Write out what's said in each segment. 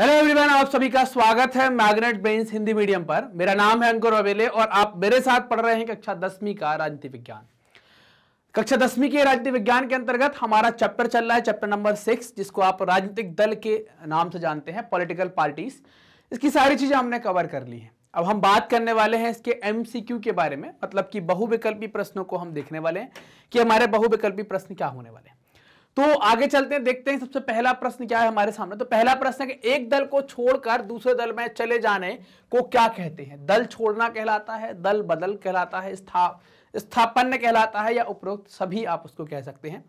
Hello everyone आप सभी का स्वागत है मैग्नेट ब्रेन्स हिंदी मीडियम पर मेरा नाम है अंकुर अवेले और आप मेरे साथ पढ़ रहे हैं कक्षा दसवीं का राजनीति विज्ञान कक्षा दसवीं के राजनीति विज्ञान के अंतर्गत हमारा चैप्टर चल रहा है चैप्टर नंबर सिक्स जिसको आप राजनीतिक दल के नाम से जानते हैं पॉलिटिकल पार्टीज इसकी सारी चीजें हमने कवर कर ली है अब हम बात करने वाले हैं इसके एम के बारे में मतलब कि बहुविकल्पी प्रश्नों को हम देखने वाले हैं कि हमारे बहुविकल्पी प्रश्न क्या होने वाले हैं तो आगे चलते हैं देखते हैं सबसे पहला प्रश्न क्या है हमारे सामने तो पहला प्रश्न है कि एक दल को छोड़कर दूसरे दल में चले जाने को क्या कहते हैं दल छोड़ना कहलाता है दल बदल कहलाता है स्थापन कहलाता है या उपरोक्त सभी आप उसको कह सकते हैं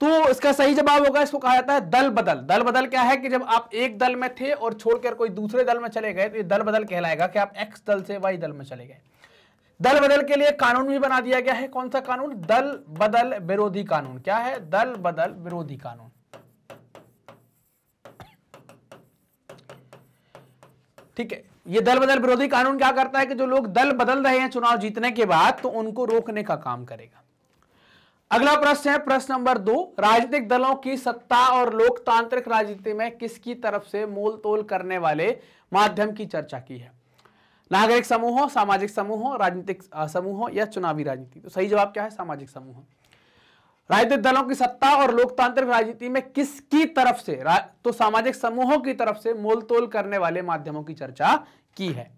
तो इसका सही जवाब होगा इसको कहा जाता है दल बदल दल बदल क्या है कि जब आप एक दल में थे और छोड़कर कोई दूसरे दल में चले गए तो ये दल बदल कहलाएगा कि आप एक्स दल से वाई दल में चले गए दल बदल के लिए कानून भी बना दिया गया है कौन सा कानून दल बदल विरोधी कानून क्या है दल बदल विरोधी कानून ठीक है ये दल बदल विरोधी कानून क्या करता है कि जो लोग दल बदल रहे हैं चुनाव जीतने के बाद तो उनको रोकने का काम करेगा अगला प्रश्न है प्रश्न नंबर दो राजनीतिक दलों की सत्ता और लोकतांत्रिक राजनीति में किसकी तरफ से मोल तोल करने वाले माध्यम की चर्चा की है नागरिक समूह हो सामाजिक समूह हो राजनीतिक समूह हो या चुनावी राजनीति तो सही जवाब क्या है सामाजिक समूह राजनीतिक दलों की सत्ता और लोकतांत्रिक राजनीति में किसकी तरफ से तो सामाजिक समूहों की तरफ से मोलतोल करने वाले माध्यमों की चर्चा की है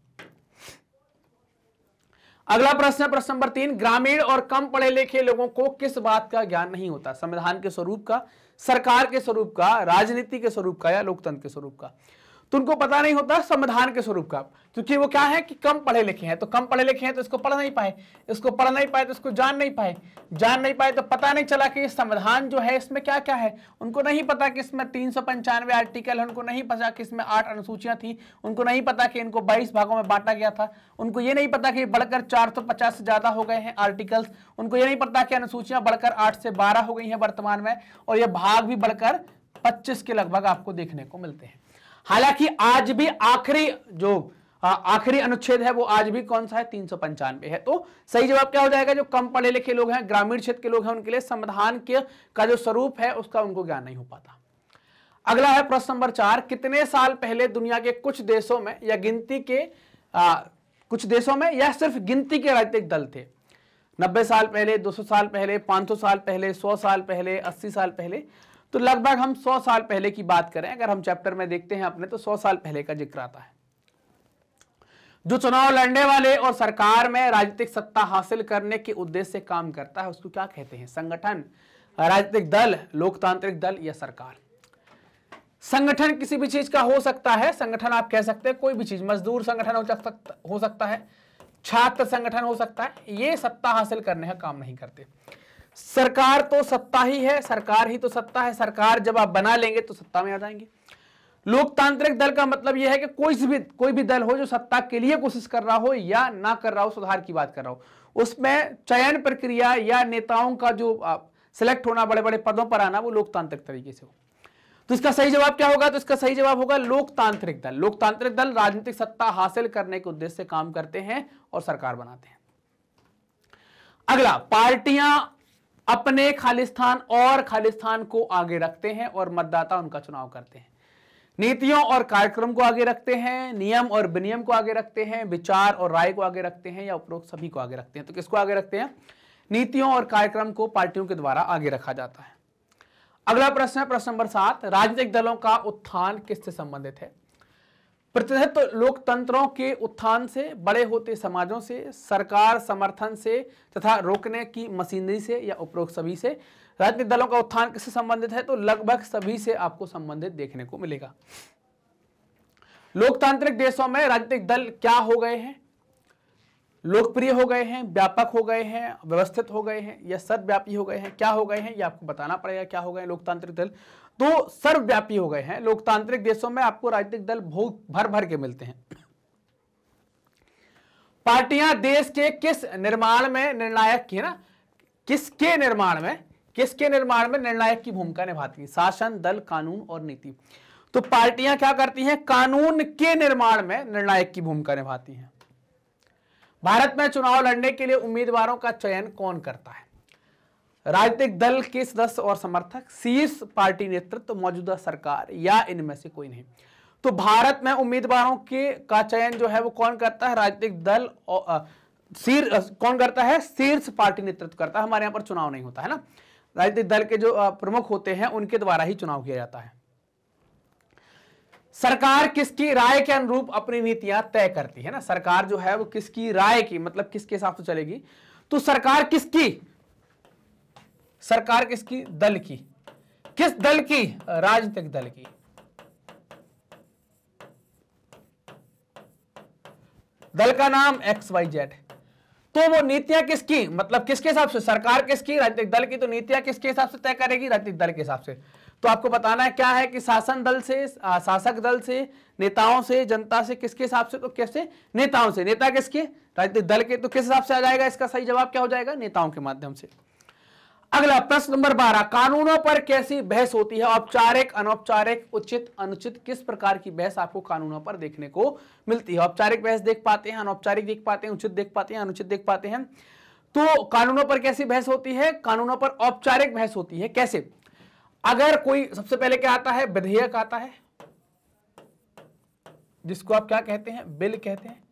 अगला प्रश्न है प्रश्न नंबर तीन ग्रामीण और कम पढ़े लिखे लोगों को किस बात का ज्ञान नहीं होता संविधान के स्वरूप का सरकार के स्वरूप का राजनीति के स्वरूप का या लोकतंत्र के स्वरूप का तो उनको पता नहीं होता संविधान के स्वरूप का क्योंकि वो क्या है कि कम पढ़े लिखे हैं तो कम पढ़े लिखे हैं तो इसको पढ़ नहीं पाए इसको पढ़ नहीं पाए तो इसको जान नहीं पाए जान नहीं पाए तो पता नहीं चला कि संविधान जो है इसमें क्या क्या है उनको नहीं पता कि इसमें तीन आर्टिकल है उनको नहीं पता कि इसमें आठ अनुसूचियां थी उनको नहीं पता कि इनको बाईस भागों में बांटा गया था उनको ये नहीं पता कि बढ़कर चार से ज्यादा हो गए हैं आर्टिकल्स उनको ये नहीं पता कि अनुसूचियां बढ़कर आठ से बारह हो गई हैं वर्तमान में और ये भाग भी बढ़कर पच्चीस के लगभग आपको देखने को मिलते हैं हालांकि आज भी आखिरी जो आखिरी अनुच्छेद है वो आज भी कौन सा है तीन सौ पंचानवे है तो सही जवाब क्या हो जाएगा जो कम पढ़े लिखे लोग हैं ग्रामीण क्षेत्र के लोग हैं उनके लिए संविधान के का जो स्वरूप है उसका उनको ज्ञान नहीं हो पाता अगला है प्रश्न नंबर चार कितने साल पहले दुनिया के कुछ देशों में या गिनती के आ, कुछ देशों में या सिर्फ गिनती के राजनीतिक दल थे नब्बे साल पहले 200 साल पहले 500 साल पहले 100 साल पहले 80 साल पहले तो लगभग हम 100 साल पहले की बात करें अगर हम चैप्टर में देखते हैं अपने तो 100 साल पहले का जिक्र आता है जो चुनाव लड़ने वाले और सरकार में राजनीतिक सत्ता हासिल करने के उद्देश्य से काम करता है उसको क्या कहते हैं संगठन राजनीतिक दल लोकतांत्रिक दल या सरकार संगठन किसी भी चीज का हो सकता है संगठन आप कह सकते हैं कोई भी चीज मजदूर संगठन हो सकता हो सकता है छात्र संगठन हो सकता है ये सत्ता हासिल करने का काम नहीं करते सरकार तो सत्ता ही है सरकार ही तो सत्ता है सरकार जब आप बना लेंगे तो सत्ता में आ जाएंगे लोकतांत्रिक दल का मतलब यह है कि कोई भी कोई भी दल हो जो सत्ता के लिए कोशिश कर रहा हो या ना कर रहा हो सुधार की बात कर रहा हो उसमें चयन प्रक्रिया या नेताओं का जो सिलेक्ट होना बड़े बड़े पदों पर आना वो लोकतांत्रिक तरीके से हो तो इसका सही जवाब क्या होगा तो इसका सही जवाब होगा लोकतांत्रिक दल लोकतांत्रिक दल राजनीतिक सत्ता हासिल करने के उद्देश्य से काम करते हैं और सरकार बनाते हैं अगला पार्टियां अपने खालिस्तान और खालिस्तान को आगे रखते हैं और मतदाता उनका चुनाव करते हैं नीतियों और कार्यक्रम को आगे रखते हैं नियम और विनियम को आगे रखते हैं विचार और राय को आगे रखते हैं या उपरोक्त सभी को आगे रखते हैं तो किसको आगे रखते हैं नीतियों और कार्यक्रम को पार्टियों के द्वारा आगे रखा जाता है अगला प्रश्न है प्रश्न नंबर सात राजनीतिक दलों का उत्थान किससे संबंधित है प्रतिशत लोकतंत्रों के उत्थान से बड़े होते समाजों से सरकार समर्थन से तथा रोकने की मशीनरी से या उपरोक्त सभी से राजनीतिक दलों का उत्थान किससे संबंधित है तो लगभग सभी से आपको संबंधित देखने को मिलेगा लोकतांत्रिक देशों में राजनीतिक दल क्या हो गए हैं लोकप्रिय हो गए हैं व्यापक हो गए हैं व्यवस्थित हो गए हैं या सदव्यापी हो गए हैं क्या हो गए हैं ये आपको बताना पड़ेगा क्या हो गए लोकतांत्रिक दल तो सर्वव्यापी हो गए हैं लोकतांत्रिक देशों में आपको राजनीतिक दल बहुत भर भर के मिलते हैं पार्टियां देश के किस निर्माण में निर्णायक की है ना किसके निर्माण में किसके निर्माण में निर्णायक की भूमिका निभाती है शासन दल कानून और नीति तो पार्टियां क्या करती हैं कानून के निर्माण में निर्णायक की भूमिका निभाती हैं भारत में चुनाव लड़ने के लिए उम्मीदवारों का चयन कौन करता है राजनीतिक दल के सदस्य और समर्थक शीर्ष पार्टी नेतृत्व मौजूदा सरकार या इनमें से कोई नहीं तो भारत में उम्मीदवारों के का चयन जो है वो कौन करता है राजनीतिक दल शीर कौन करता है शीर्ष पार्टी नेतृत्व करता है हमारे यहाँ पर चुनाव नहीं होता है ना राजनीतिक दल के जो प्रमुख होते हैं उनके द्वारा ही चुनाव किया जाता है सरकार किसकी राय के अनुरूप अपनी नीतियां तय करती है ना सरकार जो है वो किसकी राय की मतलब किसके हिसाब से चलेगी तो सरकार किसकी सरकार किसकी दल की किस दल की राजनीतिक दल की दल का नाम एक्स वाई जेड तो वो नीतियां किसकी मतलब किसके हिसाब से सरकार किसकी राजनीतिक दल की तो नीतियां किसके हिसाब से तय करेगी राजनीतिक दल के हिसाब से तो आपको बताना है क्या है कि शासन दल से आ, शासक दल से नेताओं से जनता से किसके हिसाब से तो कैसे नेताओं से नेता किसके राजनीतिक दल के तो किस हिसाब से आ जाएगा इसका सही जवाब क्या हो जाएगा नेताओं के माध्यम से अगला प्रश्न नंबर बारह कानूनों पर कैसी बहस होती है औपचारिक अनौपचारिक उचित अनुचित किस प्रकार की बहस आपको कानूनों पर देखने को मिलती है औपचारिक बहस देख पाते हैं अनौपचारिक देख पाते हैं उचित देख पाते हैं अनुचित देख पाते हैं तो कानूनों पर कैसी बहस होती है कानूनों पर औपचारिक बहस होती है कैसे अगर कोई सबसे पहले क्या आता है विधेयक आता है जिसको आप क्या कहते हैं बिल कहते हैं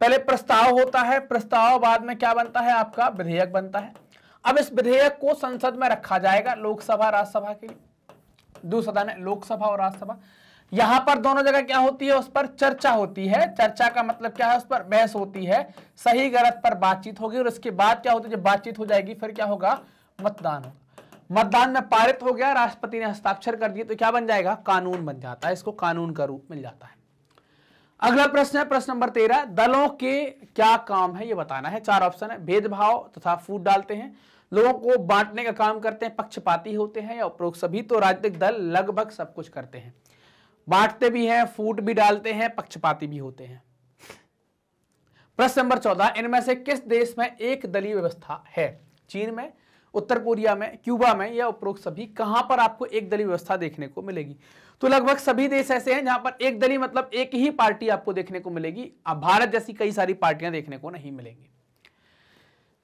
पहले प्रस्ताव होता है प्रस्ताव बाद में क्या बनता है आपका विधेयक बनता है अब इस विधेयक को संसद में रखा जाएगा लोकसभा राज्यसभा के लिए दूसरा लोकसभा और राज्यसभा यहां पर दोनों जगह क्या होती है उस पर चर्चा होती है चर्चा का मतलब क्या है उस पर बहस होती है सही गलत पर बातचीत होगी और उसके बाद क्या होती है जब बातचीत हो जाएगी फिर क्या होगा मतदान होगा मतदान में पारित हो गया राष्ट्रपति ने हस्ताक्षर कर दिए तो क्या बन जाएगा कानून बन जाता है इसको कानून का रूप मिल जाता है अगला प्रश्न है प्रश्न नंबर तेरह दलों के क्या काम है ये बताना है चार ऑप्शन है भेदभाव तथा फूट डालते हैं लोगों को बांटने का काम करते हैं पक्षपाती होते हैं और सभी तो राजनीतिक दल लगभग सब कुछ करते हैं बांटते भी हैं फूट भी डालते हैं पक्षपाती भी होते हैं प्रश्न नंबर चौदह इनमें से किस देश में एक दलीय व्यवस्था है चीन में उत्तर कोरिया में क्यूबा में या उपरोक्त सभी कहां पर आपको एक दलीय व्यवस्था देखने को मिलेगी तो लगभग सभी देश ऐसे हैं जहां पर एक दलीय मतलब एक ही पार्टी आपको देखने को मिलेगी अब भारत जैसी कई सारी पार्टियां देखने को नहीं मिलेंगी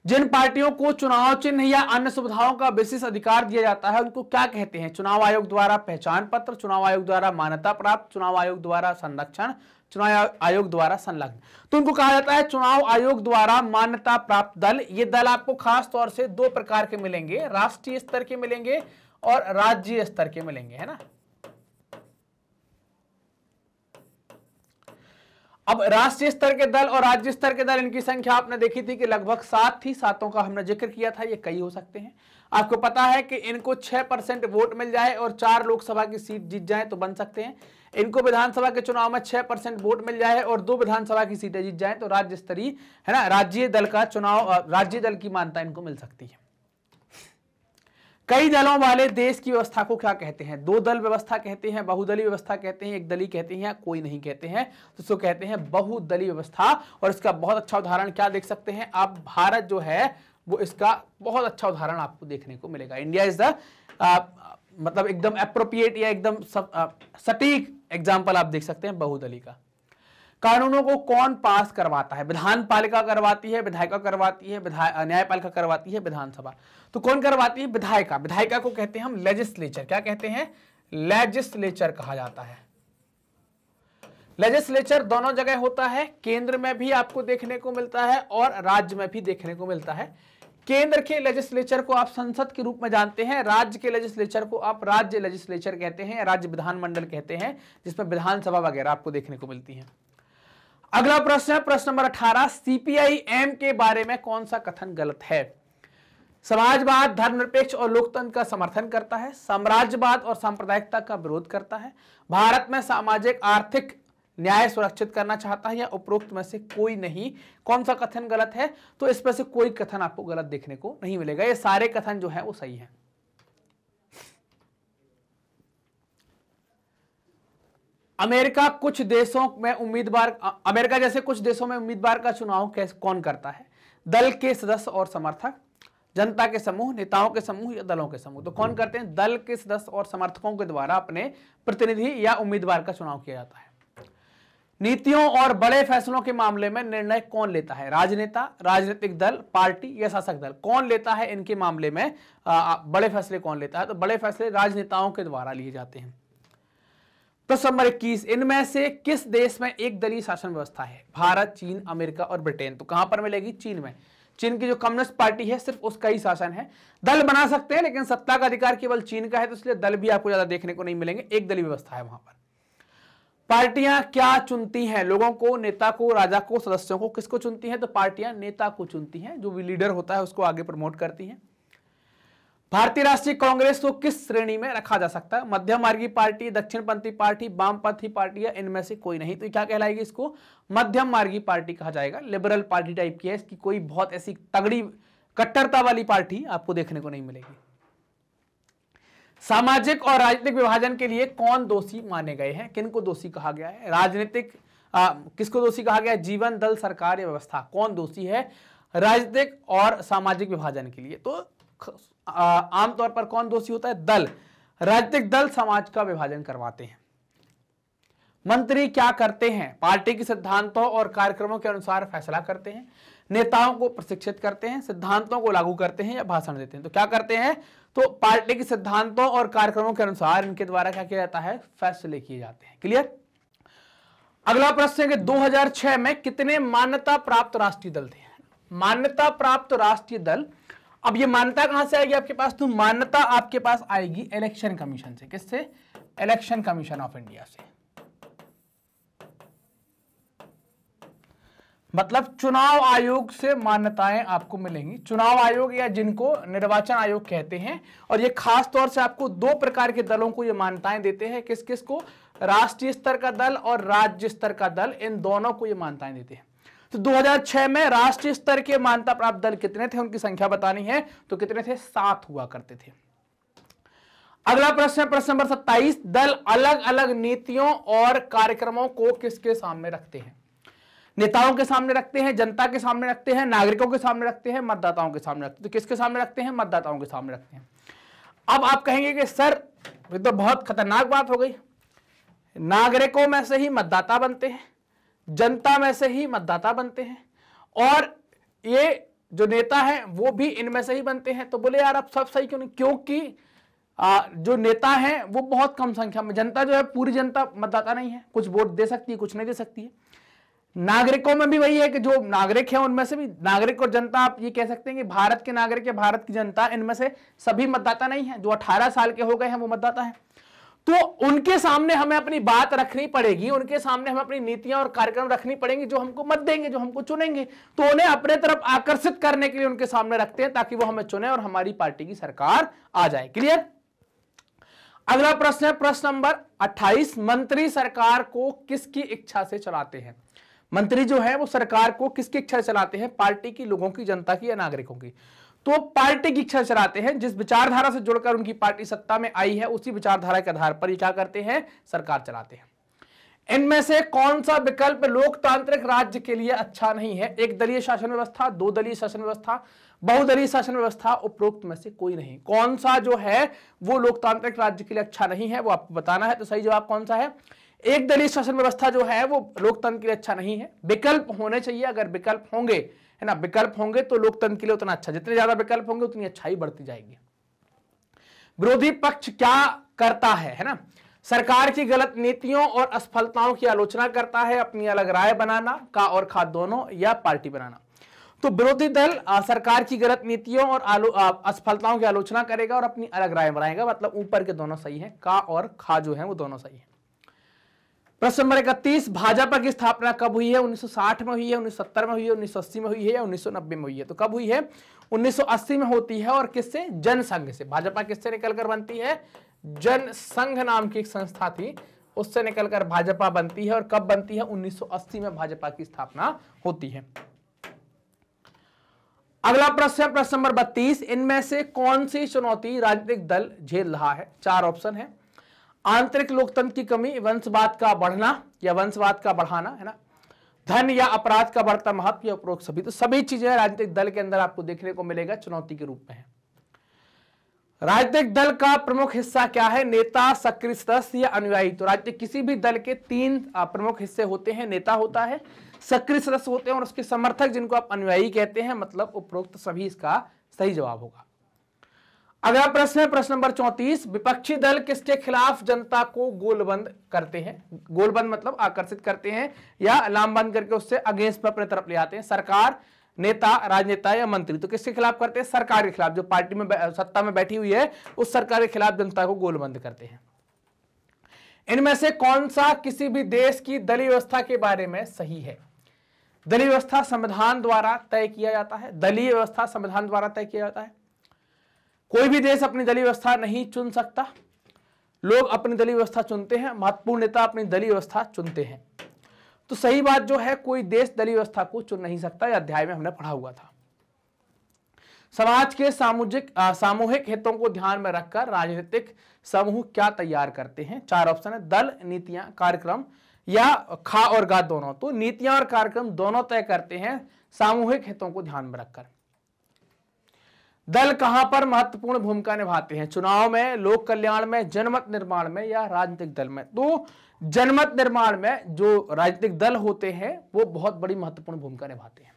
जिन पार्टियों को चुनाव चिन्ह या अन्य सुविधाओं का विशेष अधिकार दिया जाता है उनको क्या कहते हैं चुनाव आयोग द्वारा पहचान पत्र चुनाव आयोग द्वारा मान्यता प्राप्त चुनाव आयोग द्वारा संरक्षण चुनाव आयोग द्वारा संलग्न तो उनको कहा जाता है चुनाव आयोग द्वारा मान्यता प्राप्त दल ये दल आपको खास तौर से दो प्रकार के मिलेंगे राष्ट्रीय स्तर के मिलेंगे और राज्य स्तर के मिलेंगे है ना अब राष्ट्रीय स्तर के दल और राज्य स्तर के दल इनकी संख्या आपने देखी थी कि लगभग सात थी सातों का हमने जिक्र किया था ये कई हो सकते हैं आपको पता है कि इनको छह परसेंट वोट मिल जाए और चार लोकसभा की सीट जीत जाए तो बन सकते हैं इनको विधानसभा के चुनाव में छह परसेंट वोट मिल जाए और दो विधानसभा की सीटें जीत जाए तो राज्य स्तरीय है ना राज्य दल का चुनाव राज्य दल की मान्यता इनको मिल सकती है कई दलों वाले देश की व्यवस्था को क्या कहते हैं दो दल व्यवस्था कहते हैं बहुदलीय व्यवस्था कहते हैं एक दली कहते हैं या कोई नहीं कहते हैं तो इसको कहते हैं बहुदलीय व्यवस्था और इसका बहुत अच्छा उदाहरण क्या देख सकते हैं आप भारत जो है वो इसका बहुत अच्छा उदाहरण आपको देखने को मिलेगा इंडिया इज द मतलब एकदम अप्रोप्रिएट या एकदम सटीक एग्जाम्पल आप देख सकते हैं बहुदली का कानूनों को कौन पास करवाता है विधान पालिका करवाती है विधायिका करवाती है न्यायपालिका करवाती है विधानसभा तो कौन करवाती है विधायिका विधायिका को कहते हैं हम लेजिस्लेचर क्या कहते हैं लेजिस्लेचर कहा जाता है लेजिस्लेचर दोनों जगह होता है केंद्र में भी आपको देखने को मिलता है और राज्य में भी देखने को मिलता है केंद्र के लेजिस्लेचर को आप संसद के रूप में जानते हैं राज्य के लेजिस्लेचर को आप राज्य लेजिस्लेचर कहते हैं राज्य विधानमंडल कहते हैं जिसमें विधानसभा वगैरह आपको देखने को मिलती है अगला प्रश्न है प्रश्न नंबर अठारह सीपीआई एम के बारे में कौन सा कथन गलत है समाजवाद धर्मनिरपेक्ष और लोकतंत्र का समर्थन करता है साम्राज्यवाद और सांप्रदायिकता का विरोध करता है भारत में सामाजिक आर्थिक न्याय सुरक्षित करना चाहता है या उपरोक्त में से कोई नहीं कौन सा कथन गलत है तो इसमें से कोई कथन आपको गलत देखने को नहीं मिलेगा ये सारे कथन जो है वो सही है अमेरिका कुछ देशों में उम्मीदवार अमेरिका जैसे कुछ देशों में उम्मीदवार का चुनाव कौन करता है दल के सदस्य और समर्थक जनता के समूह नेताओं के समूह या दलों के समूह तो कौन हम्म। करते हैं दल के सदस्य और समर्थकों के द्वारा अपने प्रतिनिधि या उम्मीदवार का चुनाव किया जाता है नीतियों और बड़े फैसलों के मामले में निर्णय कौन लेता है राजनेता राजनीतिक दल पार्टी या शासक दल कौन लेता है इनके मामले में आ, बड़े फैसले कौन लेता है तो बड़े फैसले राजनेताओं के द्वारा लिए जाते हैं प्रश्न तो नंबर इक्कीस इनमें से किस देश में एक दलीय शासन व्यवस्था है भारत चीन अमेरिका और ब्रिटेन तो कहां पर मिलेगी चीन में चीन की जो कम्युनिस्ट पार्टी है सिर्फ उसका ही शासन है दल बना सकते हैं लेकिन सत्ता का अधिकार केवल चीन का है तो इसलिए दल भी आपको ज्यादा देखने को नहीं मिलेंगे एक दलीय व्यवस्था है वहां पर पार्टियां क्या चुनती हैं लोगों को नेता को राजा को सदस्यों को किसको चुनती हैं तो पार्टियां नेता को चुनती हैं जो भी लीडर होता है उसको आगे प्रमोट करती हैं भारतीय राष्ट्रीय कांग्रेस को किस श्रेणी में रखा जा सकता है मध्यम मार्गी पार्टी दक्षिणपंथी पार्टी वामपंथी पार्टी या इनमें से कोई नहीं तो क्या कहलाएगी इसको मध्यम मार्गी पार्टी कहा जाएगा लिबरल पार्टी टाइप की है इसकी कोई बहुत ऐसी तगड़ी कट्टरता वाली पार्टी आपको देखने को नहीं मिलेगी सामाजिक और राजनीतिक विभाजन के लिए कौन दोषी माने गए हैं किनको दोषी कहा गया है राजनीतिक किसको दोषी कहा गया है जीवन दल सरकार या व्यवस्था कौन दोषी है राजनीतिक और सामाजिक विभाजन के लिए तो आमतौर पर कौन दोषी होता है दल राजनीतिक दल समाज का विभाजन करवाते हैं मंत्री क्या करते हैं पार्टी के सिद्धांतों और कार्यक्रमों के अनुसार फैसला करते हैं नेताओं को प्रशिक्षित करते हैं सिद्धांतों को लागू करते हैं या भाषण देते हैं तो क्या करते हैं तो पार्टी के सिद्धांतों और कार्यक्रमों के अनुसार इनके द्वारा क्या किया जाता है फैसले किए जाते हैं क्लियर अगला प्रश्न है कि 2006 में कितने मान्यता प्राप्त राष्ट्रीय दल थे मान्यता प्राप्त राष्ट्रीय दल अब ये मान्यता कहां से आएगी आपके पास तो मान्यता आपके पास आएगी इलेक्शन कमीशन से किससे इलेक्शन कमीशन ऑफ इंडिया से मतलब चुनाव आयोग से मान्यताएं आपको मिलेंगी चुनाव आयोग या जिनको निर्वाचन आयोग कहते हैं और ये खास तौर से आपको दो प्रकार के दलों को ये मान्यताएं देते हैं किस किस को राष्ट्रीय स्तर का दल और राज्य स्तर का दल इन दोनों को ये मान्यताएं देते हैं तो 2006 में राष्ट्रीय स्तर के मान्यता प्राप्त दल कितने थे उनकी संख्या बतानी है तो कितने थे सात हुआ करते थे अगला प्रश्न प्रश्न नंबर 27 दल अलग अलग नीतियों और कार्यक्रमों को किसके सामने रखते हैं नेताओं के सामने रखते हैं जनता के सामने रखते हैं नागरिकों के सामने रखते हैं मतदाताओं के सामने रखते हैं तो किसके सामने रखते हैं मतदाताओं के सामने रखते हैं अब आप कहेंगे कि सर ये तो बहुत खतरनाक बात हो गई नागरिकों में से ही मतदाता बनते हैं जनता में से ही मतदाता बनते हैं और ये जो नेता हैं वो भी इनमें से ही बनते हैं तो बोले यार अब सब सही क्यों नहीं क्योंकि आ, जो नेता हैं वो बहुत कम संख्या में जनता जो है पूरी जनता मतदाता नहीं है कुछ वोट दे सकती है कुछ नहीं दे सकती है नागरिकों में भी वही है कि जो नागरिक हैं उनमें से भी नागरिक और जनता आप ये कह सकते हैं कि भारत के नागरिक या भारत की जनता इनमें से सभी मतदाता नहीं है जो 18 साल के हो गए हैं वो मतदाता है तो उनके सामने हमें अपनी बात रखनी पड़ेगी उनके सामने हमें अपनी नीतियां और कार्यक्रम रखनी पड़ेंगी जो हमको मत देंगे जो हमको चुनेंगे तो उन्हें अपने तरफ आकर्षित करने के लिए उनके सामने रखते हैं ताकि वो हमें चुने और हमारी पार्टी की सरकार आ जाए क्लियर अगला प्रश्न है प्रश्न नंबर 28 मंत्री सरकार को किसकी इच्छा से चलाते हैं मंत्री जो है वो सरकार को किसकी इच्छा से चलाते हैं पार्टी की लोगों की जनता की या नागरिकों की तो पार्टी की इच्छा चलाते हैं जिस विचारधारा से जुड़कर उनकी पार्टी सत्ता में आई है उसी विचारधारा के आधार पर क्या करते हैं सरकार चलाते हैं इनमें से कौन सा विकल्प लोकतांत्रिक राज्य के लिए अच्छा नहीं है एक दलीय शासन व्यवस्था दो दलीय शासन व्यवस्था बहुदलीय शासन व्यवस्था उपरोक्त में से कोई नहीं कौन सा जो है वो लोकतांत्रिक राज्य के लिए अच्छा नहीं है वो आपको बताना है तो सही जवाब कौन सा है एक दलीय शासन व्यवस्था जो है वो लोकतंत्र के लिए अच्छा नहीं है विकल्प होने चाहिए अगर विकल्प होंगे है ना विकल्प होंगे तो लोकतंत्र के लिए उतना अच्छा जितने ज्यादा विकल्प होंगे उतनी अच्छाई बढ़ती जाएगी विरोधी पक्ष क्या करता है है ना सरकार की गलत नीतियों और असफलताओं की आलोचना करता है अपनी अलग राय बनाना का और खा दोनों या पार्टी बनाना तो विरोधी दल सरकार की गलत नीतियों और असफलताओं की आलोचना करेगा और अपनी अलग राय बनाएगा मतलब ऊपर के दोनों सही है का और खा जो है वो दोनों सही है प्रश्न नंबर इकतीस भाजपा की स्थापना कब हुई है 1960 में हुई है 1970 में हुई है 1980 में हुई है या 1990 में हुई है तो कब हुई है 1980 में होती है और किससे जनसंघ से भाजपा किससे निकलकर बनती है जनसंघ नाम की एक संस्था थी उससे निकलकर भाजपा बनती है और कब बनती है 1980 में भाजपा की स्थापना होती है अगला प्रश्न है प्रश्न नंबर बत्तीस इनमें से कौन सी चुनौती राजनीतिक दल झेल रहा है चार ऑप्शन है आंतरिक लोकतंत्र की कमी वंशवाद का बढ़ना या वंशवाद का बढ़ाना है ना धन या अपराध का बढ़ता महत्व या उपरोक्त सभी तो सभी चीजें राजनीतिक दल के अंदर आपको देखने को मिलेगा चुनौती के रूप में है राजनीतिक दल का प्रमुख हिस्सा क्या है नेता सक्रिय सदस्य या अनुयायी तो राजनीतिक किसी भी दल के तीन प्रमुख हिस्से होते हैं नेता होता है सक्रिय सदस्य होते हैं और उसके समर्थक जिनको आप अनुयायी कहते हैं मतलब उपरोक्त सभी इसका सही जवाब होगा अगला प्रश्न है प्रश्न नंबर चौंतीस विपक्षी दल किसके खिलाफ जनता को गोलबंद करते हैं गोलबंद मतलब आकर्षित करते हैं या लामबंद करके उससे अगेंस्ट पर अपने तरफ ले आते हैं सरकार नेता राजनेता या मंत्री तो किसके खिलाफ करते हैं सरकार के खिलाफ जो पार्टी में सत्ता में बैठी हुई है उस सरकार के खिलाफ जनता को गोलबंद करते हैं इनमें से कौन सा किसी भी देश की दलीय व्यवस्था के बारे में सही है दलीय व्यवस्था संविधान द्वारा तय किया जाता है दलीय व्यवस्था संविधान द्वारा तय किया जाता है कोई भी देश अपनी दलीय व्यवस्था नहीं चुन सकता लोग अपनी दलीय व्यवस्था चुनते हैं महत्वपूर्ण नेता अपनी दलीय व्यवस्था चुनते हैं तो सही बात जो है कोई देश दलीय व्यवस्था को चुन नहीं सकता यह अध्याय में हमने पढ़ा हुआ था समाज के सामूहिक सामूहिक हितों को ध्यान में रखकर राजनीतिक समूह क्या तैयार करते हैं चार ऑप्शन है दल नीतियां कार्यक्रम या खा और गा दोनों तो नीतियां और कार्यक्रम दोनों तय करते हैं सामूहिक हितों को ध्यान में रखकर दल कहां पर महत्वपूर्ण भूमिका निभाते हैं चुनाव में लोक कल्याण में जनमत निर्माण में या राजनीतिक दल में तो जनमत निर्माण में जो राजनीतिक दल होते हैं वो बहुत बड़ी महत्वपूर्ण भूमिका निभाते हैं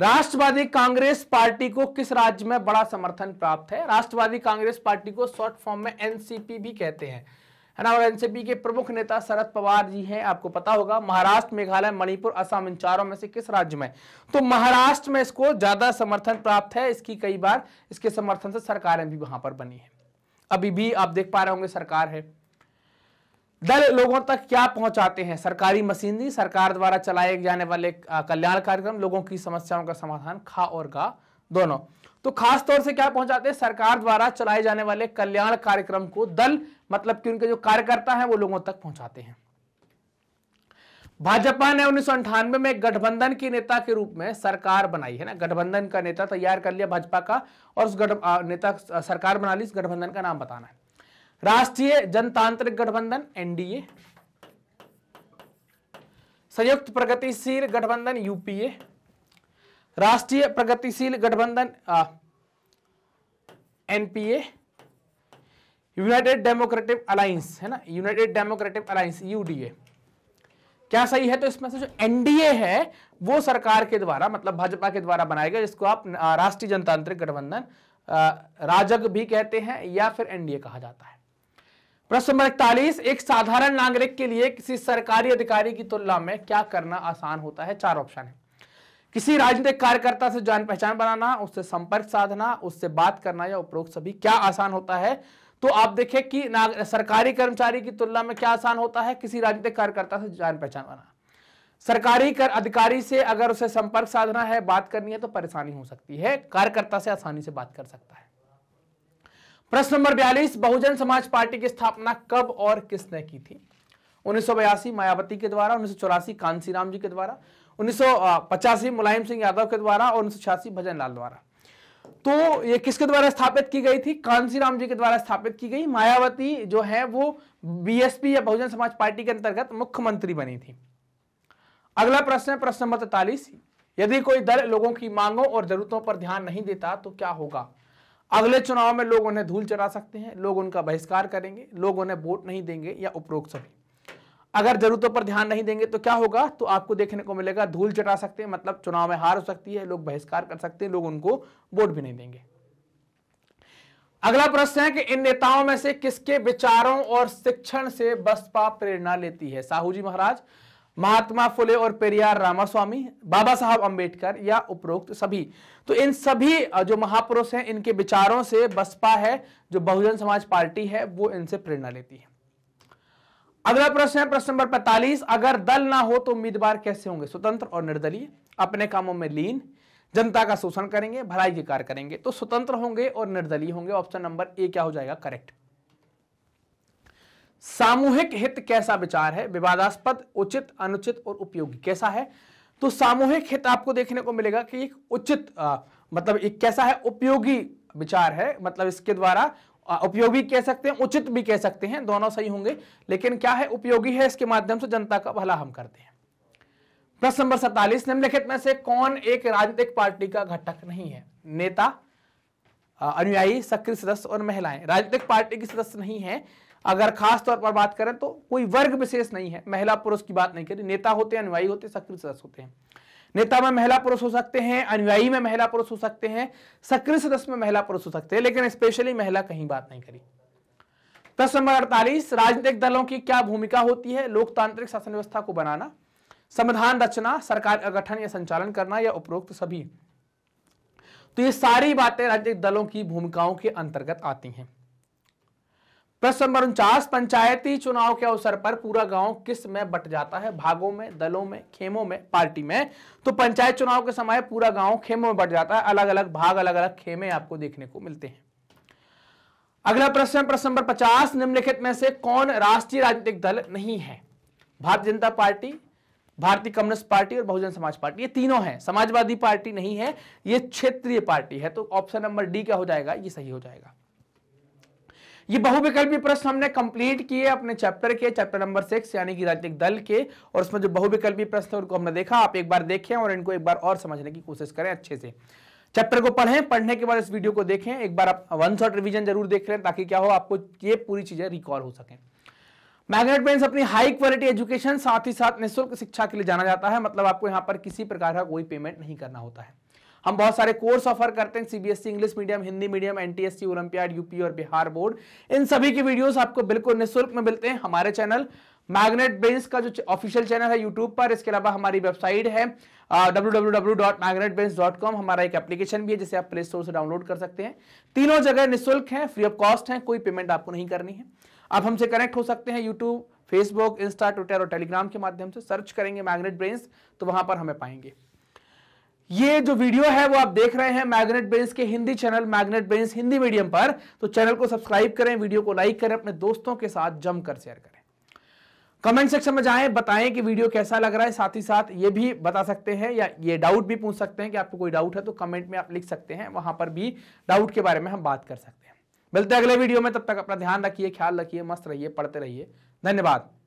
राष्ट्रवादी कांग्रेस पार्टी को किस राज्य में बड़ा समर्थन प्राप्त है राष्ट्रवादी कांग्रेस पार्टी को शॉर्ट फॉर्म में एनसीपी भी कहते हैं है ना और एनसीपी के प्रमुख नेता शरद पवार जी हैं आपको पता होगा महाराष्ट्र मेघालय मणिपुर असम इन चारों में से किस राज्य में तो महाराष्ट्र में इसको ज्यादा समर्थन प्राप्त है इसकी कई बार इसके समर्थन से सरकारें भी वहां पर बनी है अभी भी आप देख पा रहे होंगे सरकार है दल लोगों तक क्या पहुंचाते हैं सरकारी मशीनरी सरकार द्वारा चलाए जाने वाले कल्याण कार्यक्रम लोगों की समस्याओं का समाधान खा और गा दोनों तो खास तौर से क्या पहुंचाते हैं सरकार द्वारा चलाए जाने वाले कल्याण कार्यक्रम को दल मतलब कि उनके जो कार्यकर्ता हैं वो लोगों तक पहुंचाते हैं भाजपा ने उन्नीस में गठबंधन के नेता के रूप में सरकार बनाई है ना गठबंधन का नेता तैयार कर लिया भाजपा का और उस गठ नेता सरकार बना ली इस गठबंधन का नाम बताना है राष्ट्रीय जनतांत्रिक गठबंधन एनडीए संयुक्त प्रगतिशील गठबंधन यूपीए राष्ट्रीय प्रगतिशील गठबंधन एनपीए यूनाइटेड डेमोक्रेटिक अलायंस है ना यूनाइटेड डेमोक्रेटिक अलायंस यूडीए क्या सही है तो इसमें से जो एनडीए है वो सरकार के द्वारा मतलब भाजपा के द्वारा बनाया गया जिसको आप राष्ट्रीय जनतांत्रिक गठबंधन राजग भी कहते हैं या फिर एनडीए कहा जाता है प्रश्न नंबर इकतालीस एक साधारण नागरिक के लिए किसी सरकारी अधिकारी की तुलना में क्या करना आसान होता है चार ऑप्शन है किसी राजनीतिक कार्यकर्ता से जान पहचान बनाना उससे संपर्क साधना उससे बात करना या उपरोक्त सभी क्या आसान होता है तो आप देखें कि सरकारी कर्मचारी की तुलना में क्या आसान होता है किसी राजनीतिक कार्यकर्ता से जान पहचान बनाना सरकारी कर अधिकारी से अगर उसे संपर्क साधना है बात करनी है तो परेशानी हो सकती है कार्यकर्ता से आसानी से बात कर सकता है प्रश्न नंबर बयालीस बहुजन समाज पार्टी की स्थापना कब और किसने की थी उन्नीस मायावती के द्वारा उन्नीस कांसीराम जी के द्वारा उन्नीस मुलायम सिंह यादव के द्वारा और उन्नीस भजन लाल द्वारा तो ये किसके द्वारा स्थापित की गई थी कांसीराम जी के द्वारा स्थापित की गई मायावती जो है वो बीएसपी या बहुजन समाज पार्टी के अंतर्गत मुख्यमंत्री बनी थी अगला प्रश्न है प्रश्न नंबर तैतालीस यदि कोई दल लोगों की मांगों और जरूरतों पर ध्यान नहीं देता तो क्या होगा अगले चुनाव में लोग उन्हें धूल चढ़ा सकते हैं लोग उनका बहिष्कार करेंगे लोग उन्हें वोट नहीं देंगे या उपरोक्त सभी अगर जरूरतों पर ध्यान नहीं देंगे तो क्या होगा तो आपको देखने को मिलेगा धूल चटा सकते हैं मतलब चुनाव में हार हो सकती है लोग बहिष्कार कर सकते हैं लोग उनको वोट भी नहीं देंगे अगला प्रश्न है कि इन नेताओं में से किसके विचारों और शिक्षण से बसपा प्रेरणा लेती है साहू जी महाराज महात्मा फुले और पेरियार रामास्वामी बाबा साहब अंबेडकर या उपरोक्त सभी तो इन सभी जो महापुरुष हैं इनके विचारों से बसपा है जो बहुजन समाज पार्टी है वो इनसे प्रेरणा लेती है अगला प्रश्न है प्रश्न नंबर 45 अगर दल ना हो तो उम्मीदवार कैसे होंगे स्वतंत्र और निर्दलीय अपने कामों में लीन जनता का शोषण करेंगे भलाई के कार्य करेंगे तो स्वतंत्र होंगे और निर्दलीय होंगे ऑप्शन नंबर ए क्या हो जाएगा करेक्ट सामूहिक हित कैसा विचार है विवादास्पद उचित अनुचित और उपयोगी कैसा है तो सामूहिक हित आपको देखने को मिलेगा कि एक उचित आ, मतलब एक कैसा है उपयोगी विचार है मतलब इसके द्वारा उपयोगी कह सकते हैं उचित भी कह सकते हैं दोनों सही होंगे लेकिन क्या है उपयोगी है इसके माध्यम से जनता का भला हम करते हैं प्रश्न नंबर सैतालीस निम्नलिखित में से कौन एक राजनीतिक पार्टी का घटक नहीं है नेता अनुयायी सक्रिय सदस्य और महिलाएं राजनीतिक पार्टी की सदस्य नहीं है अगर खास तौर पर बात करें तो कोई वर्ग विशेष नहीं है महिला पुरुष की बात नहीं करी नेता होते हैं अनुयायी होते सक्रिय सदस्य होते हैं नेता में महिला पुरुष हो सकते हैं अनुयायी में महिला पुरुष हो सकते हैं सक्रिय सदस्य में महिला पुरुष हो सकते हैं लेकिन स्पेशली महिला कहीं बात नहीं करी प्रश्न नंबर अड़तालीस राजनीतिक दलों की क्या भूमिका होती है लोकतांत्रिक शासन व्यवस्था को बनाना संविधान रचना सरकार का गठन या संचालन करना या उपरोक्त सभी तो ये सारी बातें राजनीतिक दलों की भूमिकाओं के अंतर्गत आती हैं प्रश्न नंबर उनचास पंचायती चुनाव के अवसर पर पूरा गांव किस में बट जाता है भागों में दलों में खेमों में पार्टी में तो पंचायत चुनाव के समय पूरा गांव खेमों में बट जाता है अलग अलग भाग अलग अलग खेमे आपको देखने को मिलते हैं अगला प्रश्न प्रश्न नंबर पचास निम्नलिखित में से कौन राष्ट्रीय राजनीतिक दल नहीं है भारतीय जनता पार्टी भारतीय कम्युनिस्ट पार्टी और बहुजन समाज पार्टी ये तीनों हैं समाजवादी पार्टी नहीं है ये क्षेत्रीय पार्टी है तो ऑप्शन नंबर डी क्या हो जाएगा ये सही हो जाएगा ये बहुविकल्पी प्रश्न हमने कंप्लीट किए अपने चैप्टर के चैप्टर नंबर सिक्स यानी कि राजनीतिक दल के और उसमें जो बहुविकल्पी प्रश्न उनको हमने देखा आप एक बार देखें और इनको एक बार और समझने की कोशिश करें अच्छे से चैप्टर को पढ़ें पढ़ने के बाद इस वीडियो को देखें एक बार आप वन शॉट रिविजन जरूर देख लें ताकि क्या हो आपको ये पूरी चीजें रिकॉल हो सके मैग्नेट पेंस अपनी हाई क्वालिटी एजुकेशन साथ ही साथ निःशुल्क शिक्षा के लिए जाना जाता है मतलब आपको यहाँ पर किसी प्रकार का कोई पेमेंट नहीं करना होता है हम बहुत सारे कोर्स ऑफर करते हैं CBSE English medium Hindi medium NTSC olympiad UP और बिहार बोर्ड इन सभी की वीडियोस आपको बिल्कुल निःशुल्क में मिलते हैं हमारे चैनल मैग्नेट बेंस का जो ऑफिशियल चैनल है यूट्यूब पर इसके अलावा हमारी वेबसाइट है डब्ल्यू हमारा एक एप्लीकेशन भी है जिसे आप प्ले स्टोर से डाउनलोड कर सकते हैं तीनों जगह निःशुल्क हैं फ्री ऑफ कॉस्ट हैं कोई पेमेंट आपको नहीं करनी है आप हमसे कनेक्ट हो सकते हैं यूट्यूब फेसबुक इंस्टा ट्विटर और टेलीग्राम के माध्यम से सर्च करेंगे मैग्नेट ब्रेन्स तो वहां पर हमें पाएंगे ये जो वीडियो है वो आप देख रहे हैं मैग्नेट बेंस के Hindi channel Magnet Brains Hindi medium पर तो चैनल को सब्सक्राइब करें वीडियो को लाइक करें अपने दोस्तों के साथ जमकर शेयर करें कमेंट सेक्शन में जाएं बताएं कि वीडियो कैसा लग रहा है साथ ही साथ ये भी बता सकते हैं या ये डाउट भी पूछ सकते हैं कि आपको कोई डाउट है तो कमेंट में आप लिख सकते हैं वहां पर भी डाउट के बारे में हम बात कर सकते हैं मिलते हैं अगले वीडियो में तब तक अपना ध्यान रखिए ख्याल रखिए मस्त रहिए पढ़ते रहिए धन्यवाद